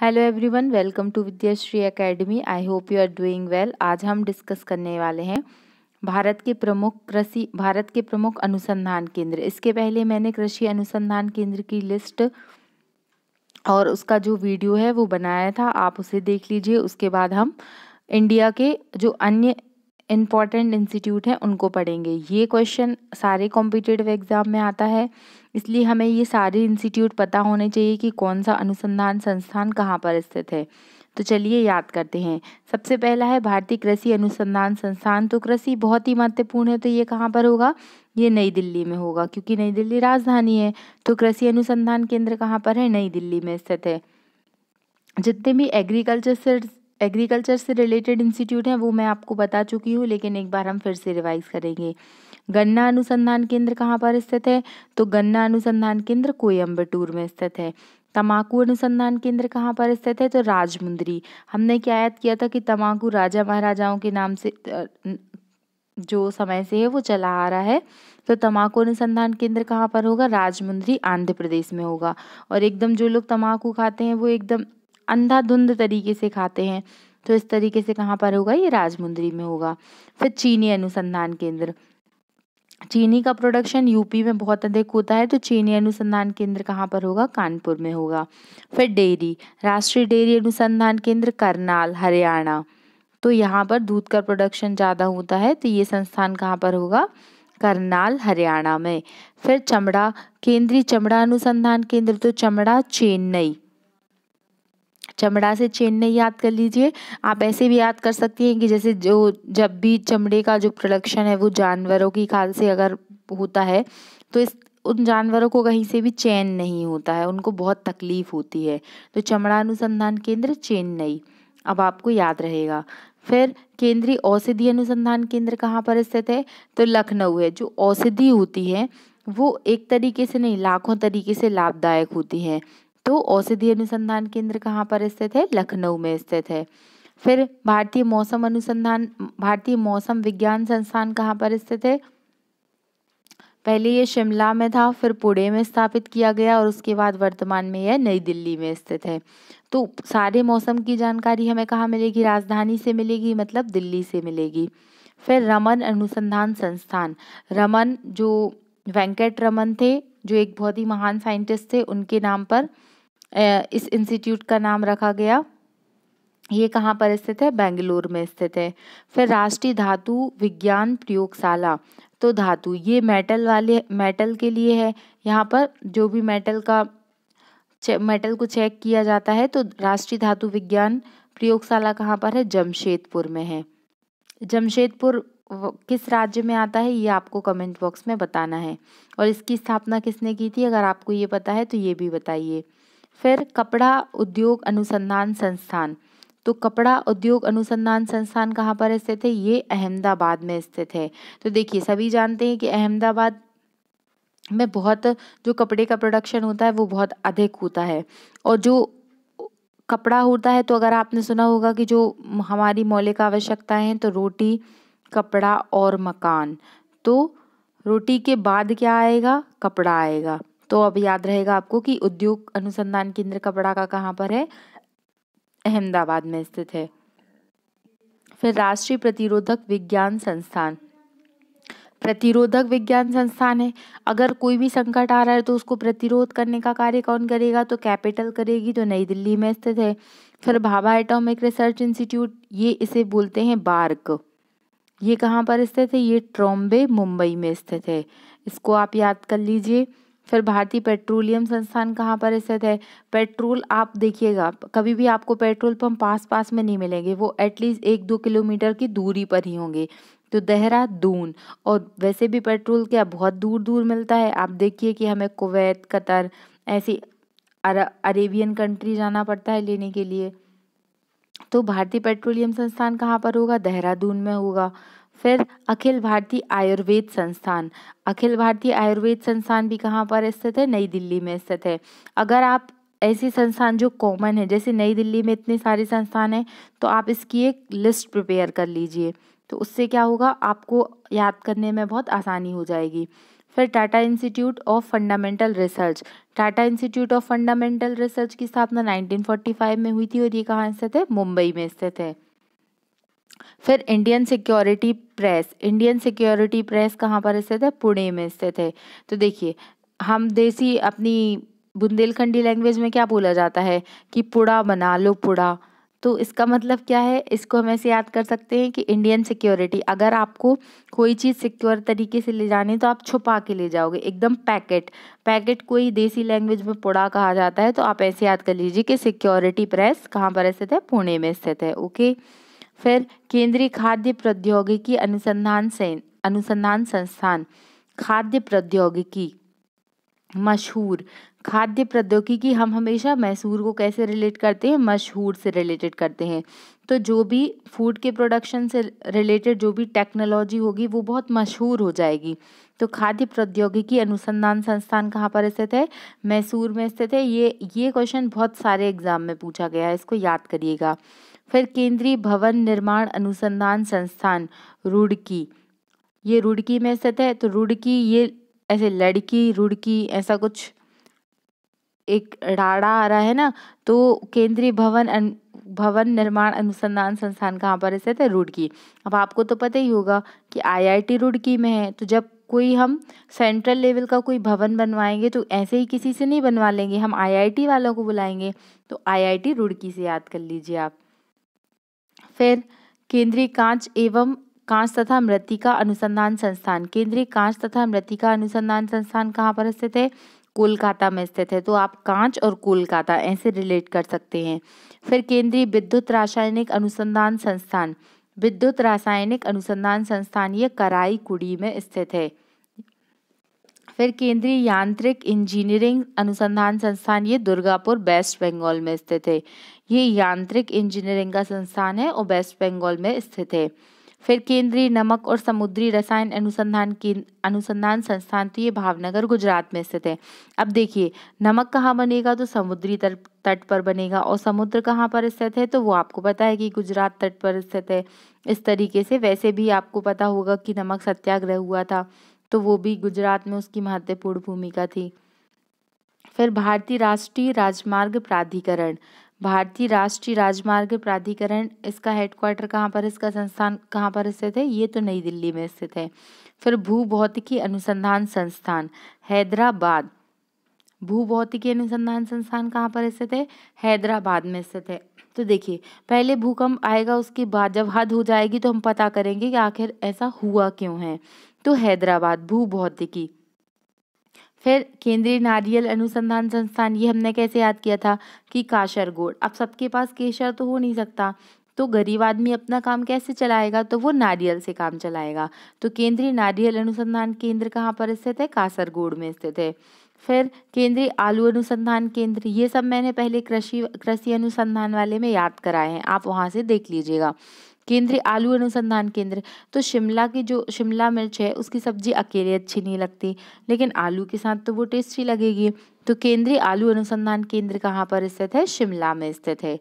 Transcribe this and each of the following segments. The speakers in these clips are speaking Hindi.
hello everyone welcome to Vidyashree academy I hope you are doing well आज हम डिस्कस करने वाले हैं भारत के प्रमुख कृषि भारत के प्रमुख अनुसंधान केंद्र इसके पहले मैंने कृषि अनुसंधान केंद्र की लिस्ट और उसका जो वीडियो है वो बनाया था आप उसे देख लीजिए उसके बाद हम इंडिया के जो अन्य इम्पॉर्टेंट इंस्टीट्यूट हैं उनको पढ़ेंगे ये क्वेश्चन सारे कॉम्पिटिटिव एग्ज़ाम में आता है इसलिए हमें ये सारे इंस्टीट्यूट पता होने चाहिए कि कौन सा अनुसंधान संस्थान कहाँ पर स्थित है तो चलिए याद करते हैं सबसे पहला है भारतीय कृषि अनुसंधान संस्थान तो कृषि बहुत ही महत्वपूर्ण है तो ये कहाँ पर होगा ये नई दिल्ली में होगा क्योंकि नई दिल्ली राजधानी है तो कृषि अनुसंधान केंद्र कहाँ पर है नई दिल्ली में स्थित है जितने भी एग्रीकल्चर से एग्रीकल्चर से रिलेटेड इंस्टीट्यूट हैं वो मैं आपको बता चुकी हूँ लेकिन एक बार हम फिर से रिवाइज करेंगे गन्ना अनुसंधान केंद्र कहाँ पर स्थित है तो गन्ना अनुसंधान केंद्र कोयम्बटूर में स्थित है तमाकू अनुसंधान केंद्र कहाँ पर स्थित है तो राजमुंदरी हमने क्या याद किया था कि तमाकू राजा महाराजाओं के नाम से जो समय से है वो चला आ रहा है तो तम्बाकू अनुसंधान केंद्र कहाँ पर होगा राजमुंदरी आंध्र प्रदेश में होगा और एकदम जो लोग तम्बाकू खाते हैं वो एकदम अंधाधुंध तरीके से खाते हैं तो इस तरीके से कहाँ पर होगा ये राजमुंदरी में होगा फिर चीनी अनुसंधान केंद्र चीनी का प्रोडक्शन यूपी में बहुत अधिक होता है तो चीनी अनुसंधान केंद्र कहाँ पर होगा कानपुर में होगा फिर डेयरी राष्ट्रीय डेयरी अनुसंधान केंद्र करनाल हरियाणा तो यहाँ पर दूध का प्रोडक्शन ज़्यादा होता है तो ये संस्थान कहाँ पर होगा करनाल हरियाणा में फिर चमड़ा केंद्रीय चमड़ा अनुसंधान केंद्र तो चमड़ा चेन्नई चमड़ा से चेन नहीं याद कर लीजिए आप ऐसे भी याद कर सकती हैं कि जैसे जो जब भी चमड़े का जो प्रोडक्शन है वो जानवरों की खाल से अगर होता है तो इस उन जानवरों को कहीं से भी चैन नहीं होता है उनको बहुत तकलीफ होती है तो चमड़ा अनुसंधान केंद्र चेन्नई अब आपको याद रहेगा फिर केंद्रीय औषधि अनुसंधान केंद्र कहाँ पर स्थित है तो लखनऊ है जो औषधि होती है वो एक तरीके से नहीं लाखों तरीके से लाभदायक होती हैं तो औषधि अनुसंधान केंद्र कहाँ पर स्थित है लखनऊ में स्थित है फिर भारतीय मौसम अनुसंधान भारतीय मौसम विज्ञान संस्थान कहाँ पर स्थित है पहले ये शिमला में था फिर पुणे में स्थापित किया गया और उसके बाद वर्तमान में यह नई दिल्ली में स्थित है तो सारे मौसम की जानकारी हमें कहाँ मिलेगी राजधानी से मिलेगी मतलब दिल्ली से मिलेगी फिर रमन अनुसंधान संस्थान रमन जो वेंकट रमन थे जो एक बहुत ही महान साइंटिस्ट थे उनके नाम पर इस इंस्टीट्यूट का नाम रखा गया ये कहाँ पर स्थित है बेंगलोर में स्थित है फिर राष्ट्रीय धातु विज्ञान प्रयोगशाला तो धातु ये मेटल वाले मेटल के लिए है यहाँ पर जो भी मेटल का मेटल को चेक किया जाता है तो राष्ट्रीय धातु विज्ञान प्रयोगशाला कहाँ पर है जमशेदपुर में है जमशेदपुर किस राज्य में आता है ये आपको कमेंट बॉक्स में बताना है और इसकी स्थापना किसने की थी अगर आपको ये पता है तो ये भी बताइए फिर कपड़ा उद्योग अनुसंधान संस्थान तो कपड़ा उद्योग अनुसंधान संस्थान कहाँ पर स्थित है ये अहमदाबाद में स्थित है तो देखिए सभी जानते हैं कि अहमदाबाद में बहुत जो कपड़े का प्रोडक्शन होता है वो बहुत अधिक होता है और जो कपड़ा होता है तो अगर आपने सुना होगा कि जो हमारी मौलिक आवश्यकताएं तो रोटी कपड़ा और मकान तो रोटी के बाद क्या आएगा कपड़ा आएगा तो अब याद रहेगा आपको कि उद्योग अनुसंधान केंद्र कपड़ा का कहाँ पर है अहमदाबाद में स्थित है फिर राष्ट्रीय प्रतिरोधक विज्ञान संस्थान प्रतिरोधक विज्ञान संस्थान है अगर कोई भी संकट आ रहा है तो उसको प्रतिरोध करने का कार्य कौन करेगा तो कैपिटल करेगी जो तो नई दिल्ली में स्थित है फिर भाभा एटॉमिक रिसर्च इंस्टीट्यूट ये इसे बोलते हैं बार्क ये कहाँ पर स्थित है ये ट्रॉम्बे मुंबई में स्थित है इसको आप याद कर लीजिए फिर भारतीय पेट्रोलियम संस्थान कहाँ पर स्थित है पेट्रोल आप देखिएगा कभी भी आपको पेट्रोल पंप पास पास में नहीं मिलेंगे वो एटलीस्ट एक दो किलोमीटर की दूरी पर ही होंगे तो देहरादून और वैसे भी पेट्रोल क्या बहुत दूर दूर मिलता है आप देखिए कि हमें कुवैत कतर ऐसी अरेबियन कंट्री जाना पड़ता है लेने के लिए तो भारतीय पेट्रोलियम संस्थान कहाँ पर होगा देहरादून में होगा फिर अखिल भारतीय आयुर्वेद संस्थान अखिल भारतीय आयुर्वेद संस्थान भी कहाँ पर स्थित है नई दिल्ली में स्थित है अगर आप ऐसी संस्थान जो कॉमन है जैसे नई दिल्ली में इतने सारे संस्थान हैं तो आप इसकी एक लिस्ट प्रिपेयर कर लीजिए तो उससे क्या होगा आपको याद करने में बहुत आसानी हो जाएगी फिर Tata institute of fundamental research Tata institute of fundamental research की स्थापना 1945 में हुई थी और ये कहाँ स्थित है मुंबई में स्थित है फिर Indian security press Indian security press कहाँ पर स्थित है पुणे में स्थित है तो देखिए हम देसी अपनी बुंदेलखंडी लैंग्वेज में क्या बोला जाता है कि पुड़ा बना लो पुड़ा तो इसका मतलब क्या है इसको हम ऐसे याद कर सकते हैं कि इंडियन सिक्योरिटी अगर आपको कोई चीज़ सिक्योर तरीके से ले जानी तो आप छुपा के ले जाओगे एकदम पैकेट पैकेट कोई देसी लैंग्वेज में पुड़ा कहा जाता है तो आप ऐसे याद कर लीजिए कि सिक्योरिटी प्रेस कहाँ पर स्थित है पुणे में स्थित है ओके फिर केंद्रीय खाद्य प्रौद्योगिकी अनुसंधान से अनुसंधान संस्थान खाद्य प्रौद्योगिकी मशहूर खाद्य प्रौद्योगिकी हम हमेशा मैसूर को कैसे रिलेट करते हैं मशहूर से रिलेटेड करते हैं तो जो भी फूड के प्रोडक्शन से रिलेटेड जो भी टेक्नोलॉजी होगी वो बहुत मशहूर हो जाएगी तो खाद्य प्रौद्योगिकी अनुसंधान संस्थान कहाँ पर स्थित है मैसूर में स्थित है ये ये क्वेश्चन बहुत सारे एग्जाम में पूछा गया है इसको याद करिएगा फिर केंद्रीय भवन निर्माण अनुसंधान संस्थान रुड़की ये रुड़की में स्थित है तो रुड़की ये ऐसे लड़की रुड़की ऐसा कुछ एक राड़ा आ रहा है ना तो केंद्रीय भवन अन, भवन निर्माण अनुसंधान संस्थान कहाँ पर स्थित है रुड़की अब आपको तो पता ही होगा कि आईआईटी रुड़की में है तो जब कोई हम सेंट्रल लेवल का कोई भवन बनवाएंगे तो ऐसे ही किसी से नहीं बनवा लेंगे हम आईआईटी वालों को बुलाएंगे तो आईआईटी रुड़की से याद कर लीजिए आप फिर केंद्रीय कांच एवं कांच तथा मृतिका अनुसंधान संस्थान केंद्रीय कांच तथा मृतिका अनुसंधान संस्थान कहाँ पर स्थित है कोलकाता में स्थित है तो आप कांच और कोलकाता ऐसे रिलेट कर सकते हैं फिर केंद्रीय विद्युत रासायनिक अनुसंधान संस्थान विद्युत रासायनिक अनुसंधान संस्थान ये कराई कुड़ी में स्थित है फिर केंद्रीय यांत्रिक इंजीनियरिंग अनुसंधान संस्थान ये दुर्गापुर वेस्ट बंगाल में स्थित है ये यांत्रिक इंजीनियरिंग का संस्थान है और वेस्ट बंगाल में स्थित है फिर केंद्रीय नमक और समुद्री रसायन अनुसंधान केंद्र अनुसंधान संस्थान तो ये भावनगर गुजरात में स्थित है अब देखिए नमक कहाँ बनेगा तो समुद्री तट तट पर बनेगा और समुद्र कहाँ पर स्थित है तो वो आपको पता है कि गुजरात तट पर स्थित है इस तरीके से वैसे भी आपको पता होगा कि नमक सत्याग्रह हुआ था तो वो भी गुजरात में उसकी महत्वपूर्ण भूमिका थी फिर भारतीय राष्ट्रीय राजमार्ग प्राधिकरण भारतीय राष्ट्रीय राजमार्ग प्राधिकरण इसका हेडक्वार्टर कहाँ पर इसका संस्थान कहाँ पर स्थित है ये तो नई दिल्ली में स्थित है फिर भू भौतिकी अनुसंधान संस्थान हैदराबाद भू भौतिकी अनुसंधान संस्थान कहाँ पर स्थित है हैदराबाद में स्थित है तो देखिए पहले भूकंप आएगा उसके बाद जब हद हो जाएगी तो हम पता करेंगे कि आखिर ऐसा हुआ क्यों है तो हैदराबाद भू भौतिकी फिर केंद्रीय नारियल अनुसंधान संस्थान ये हमने कैसे याद किया था कि काशरगोड अब सबके पास केशर तो हो नहीं सकता तो गरीब आदमी अपना काम कैसे चलाएगा तो वो नारियल से काम चलाएगा तो केंद्रीय नारियल अनुसंधान केंद्र कहाँ पर स्थित है कासरगोड में स्थित है फिर केंद्रीय आलू अनुसंधान केंद्र ये सब मैंने पहले कृषि कृषि अनुसंधान वाले में याद कराए हैं आप वहाँ से देख लीजिएगा केंद्रीय आलू अनुसंधान केंद्र तो शिमला की जो शिमला मिर्च है उसकी सब्जी अकेले अच्छी नहीं लगती लेकिन आलू के साथ तो वो टेस्टी लगेगी तो केंद्रीय आलू अनुसंधान केंद्र कहाँ पर स्थित है शिमला में स्थित है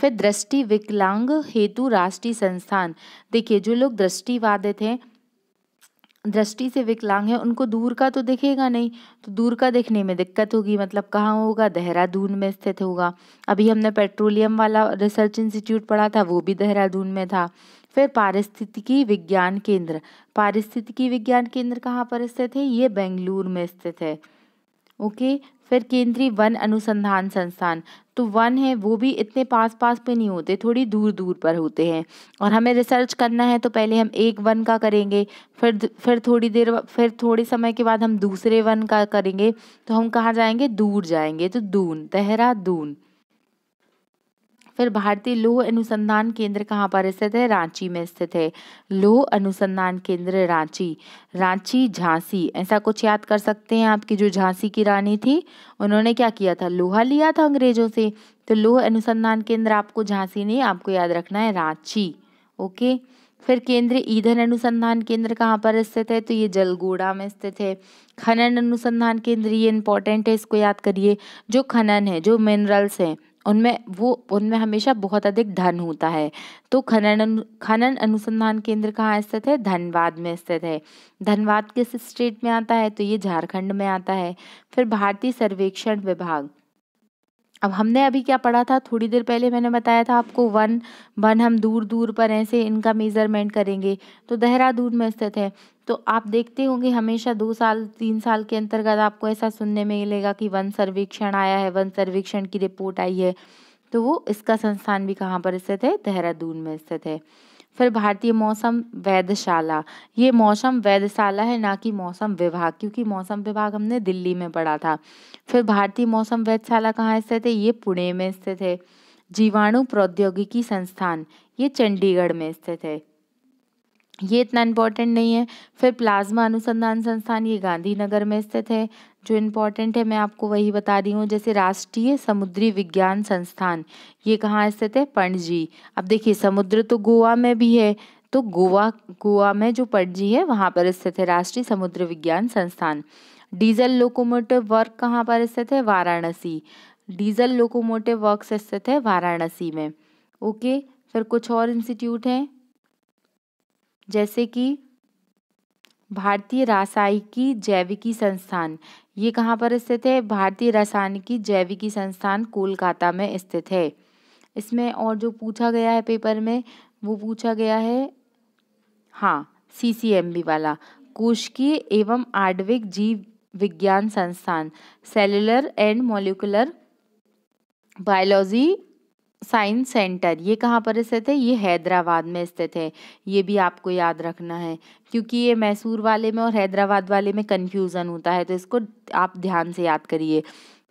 फिर दृष्टि विकलांग हेतु राष्ट्रीय संस्थान देखिए जो लोग दृष्टिवादित हैं दृष्टि से विकलांग है उनको दूर का तो दिखेगा नहीं तो दूर का देखने में दिक्कत होगी मतलब कहाँ होगा देहरादून में स्थित होगा अभी हमने पेट्रोलियम वाला रिसर्च इंस्टीट्यूट पढ़ा था वो भी देहरादून में था फिर पारिस्थितिकी विज्ञान केंद्र पारिस्थितिकी विज्ञान केंद्र कहाँ पर स्थित है ये बेंगलुरु में स्थित है ओके फिर केंद्रीय वन अनुसंधान संस्थान तो वन है वो भी इतने पास पास पे नहीं होते थोड़ी दूर दूर पर होते हैं और हमें रिसर्च करना है तो पहले हम एक वन का करेंगे फिर फिर थोड़ी देर फिर थोड़े समय के बाद हम दूसरे वन का करेंगे तो हम कहाँ जाएंगे दूर जाएंगे तो दून देहरादून फिर भारतीय लोह अनुसंधान केंद्र कहाँ पर स्थित है रांची में स्थित है लोह अनुसंधान केंद्र रांची रांची झांसी ऐसा कुछ याद कर सकते हैं आपकी जो झांसी की रानी थी उन्होंने क्या किया था लोहा लिया था अंग्रेजों से तो लोह अनुसंधान केंद्र आपको झांसी नहीं आपको याद रखना है रांची ओके फिर केंद्र ईंधन अनुसंधान केंद्र कहाँ पर स्थित है तो ये जलगोड़ा में स्थित है खनन अनुसंधान केंद्र ये इंपॉर्टेंट है इसको याद करिए जो खनन है जो मिनरल्स हैं उनमें वो उनमें हमेशा बहुत अधिक धन होता है तो खनन खनन अनुसंधान केंद्र कहाँ स्थित है धनबाद में स्थित है धनबाद किस स्टेट में आता है तो ये झारखंड में आता है फिर भारतीय सर्वेक्षण विभाग अब हमने अभी क्या पढ़ा था थोड़ी देर पहले मैंने बताया था आपको वन वन हम दूर दूर पर ऐसे इनका मेज़रमेंट करेंगे तो देहरादून में स्थित है तो आप देखते होंगे हमेशा दो साल तीन साल के अंतर्गत आपको ऐसा सुनने में मिलेगा कि वन सर्वेक्षण आया है वन सर्वेक्षण की रिपोर्ट आई है तो वो इसका संस्थान भी कहाँ पर स्थित है देहरादून में स्थित है फिर भारतीय मौसम वैधशाला ये मौसम वैधशाला है ना कि मौसम विभाग क्योंकि मौसम विभाग हमने दिल्ली में पढ़ा था फिर भारतीय मौसम वैधशाला कहाँ स्थित है ये पुणे में स्थित है जीवाणु प्रौद्योगिकी संस्थान ये चंडीगढ़ में स्थित है ये इतना इम्पोर्टेंट नहीं है फिर प्लाज्मा अनुसंधान संस्थान ये गांधीनगर में स्थित है जो इम्पोर्टेंट है मैं आपको वही बता रही हूँ जैसे राष्ट्रीय समुद्री विज्ञान संस्थान ये कहाँ स्थित है पणजी अब देखिए समुद्र तो गोवा में भी है तो गोवा गोवा में जो पणजी है वहाँ पर स्थित है राष्ट्रीय समुद्र विज्ञान संस्थान डीजल लोकोमोटिव वर्क कहाँ पर स्थित है वाराणसी डीजल लोकोमोटिव वर्क स्थित है वाराणसी में ओके फिर कुछ और इंस्टीट्यूट हैं जैसे कि भारतीय रासायिकी जैविकी संस्थान ये कहाँ पर स्थित है भारतीय रासायनिकी जैविकी संस्थान कोलकाता में स्थित है इसमें और जो पूछा गया है पेपर में वो पूछा गया है हाँ सी सी एम बी वाला कोशिकीय एवं आडविक जीव विज्ञान संस्थान cellular and molecular biology science centre ये कहाँ पर स्थित है ये हैदराबाद में स्थित है ये भी आपको याद रखना है क्योंकि ये मैसूर वाले में और हैदराबाद वाले में कन्फ्यूज़न होता है तो इसको आप ध्यान से याद करिए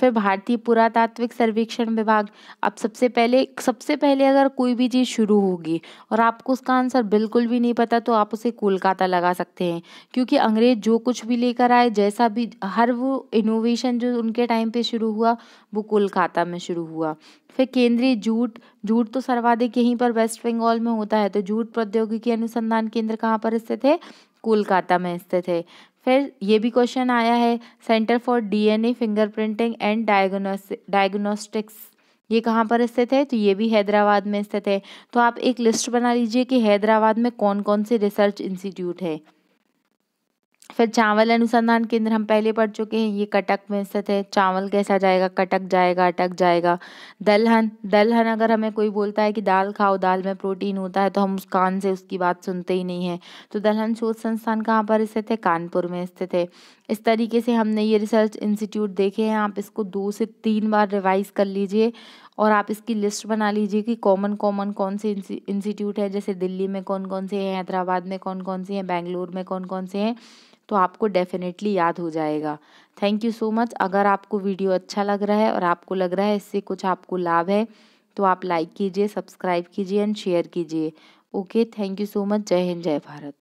फिर भारतीय पुरातात्विक सर्वेक्षण विभाग अब सबसे पहले सबसे पहले अगर कोई भी चीज़ शुरू होगी और आपको उसका आंसर बिल्कुल भी नहीं पता तो आप उसे कोलकाता लगा सकते हैं क्योंकि अंग्रेज जो कुछ भी लेकर आए जैसा भी हर वो इनोवेशन जो उनके टाइम पे शुरू हुआ वो कोलकाता में शुरू हुआ फिर केंद्रीय जूट जूट तो सर्वाधिक यहीं पर वेस्ट बंगाल में होता है तो जूट प्रौद्योगिकी अनुसंधान केंद्र कहाँ पर स्थित है कोलकाता में स्थित है फिर ये भी क्वेश्चन आया है centre for DNA fingerprinting and diagnose diagnostics ये कहाँ पर स्थित है तो ये भी हैदराबाद में स्थित है तो आप एक लिस्ट बना लीजिए कि हैदराबाद में कौन कौन से रिसर्च इंस्टीट्यूट है फिर चावल अनुसंधान केंद्र हम पहले पढ़ चुके हैं ये कटक में स्थित है चावल कैसा जाएगा कटक जाएगा अटक जाएगा दलहन दलहन अगर हमें कोई बोलता है कि दाल खाओ दाल में प्रोटीन होता है तो हम उस कान से उसकी बात सुनते ही नहीं है तो दलहन शोध संस्थान कहाँ पर स्थित है कानपुर में स्थित है इस तरीके से हमने ये रिसर्च इंस्टीट्यूट देखे हैं आप इसको दो से तीन बार रिवाइज कर लीजिए और आप इसकी लिस्ट बना लीजिए कि कॉमन कॉमन कौन से इंस्टीट्यूट है जैसे दिल्ली में कौन कौन से हैं हैदराबाद में कौन कौन से हैं बेंगलोर में कौन कौन से हैं तो आपको डेफिनेटली याद हो जाएगा थैंक यू सो मच अगर आपको वीडियो अच्छा लग रहा है और आपको लग रहा है इससे कुछ आपको लाभ है तो आप लाइक कीजिए सब्सक्राइब कीजिए एंड शेयर कीजिए okay thank you so much जय हिंद जय भारत